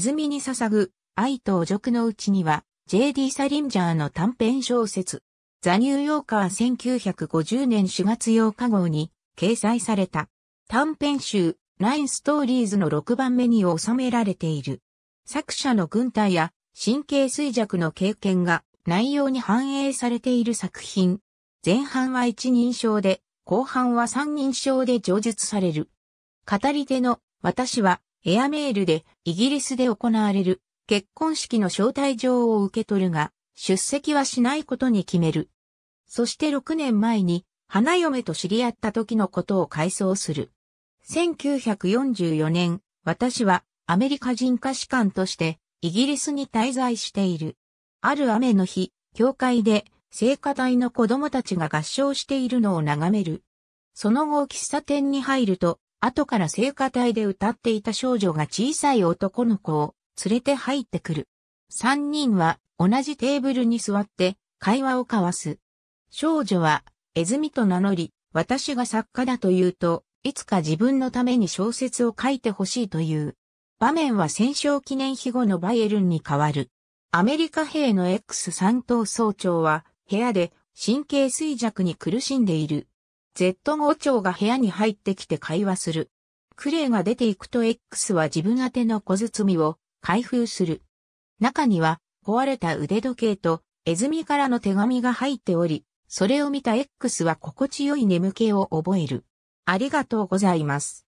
ズミに捧ぐ、愛と侮辱のうちには、J.D. サリンジャーの短編小説、ザ・ニューヨーカー1950年4月8日号に掲載された短編集ラインストーリーズの6番目に収められている。作者の軍隊や神経衰弱の経験が内容に反映されている作品。前半は一人称で、後半は三人称で上述される。語り手の私はエアメールでイギリスで行われる結婚式の招待状を受け取るが、出席はしないことに決める。そして6年前に花嫁と知り合った時のことを回想する。1944年、私はアメリカ人歌手官としてイギリスに滞在している。ある雨の日、教会で聖歌隊の子供たちが合唱しているのを眺める。その後喫茶店に入ると後から聖歌隊で歌っていた少女が小さい男の子を連れて入ってくる。三人は同じテーブルに座って会話を交わす。少女は、えずみと名乗り、私が作家だと言うと、いつか自分のために小説を書いてほしいという。場面は戦勝記念碑後のバイエルンに変わる。アメリカ兵の X 3等総長は部屋で神経衰弱に苦しんでいる。Z 号長が部屋に入ってきて会話する。クレイが出ていくと X は自分宛ての小包を開封する。中には壊れた腕時計とエズミからの手紙が入っており、それを見た X は心地よい眠気を覚える。ありがとうございます。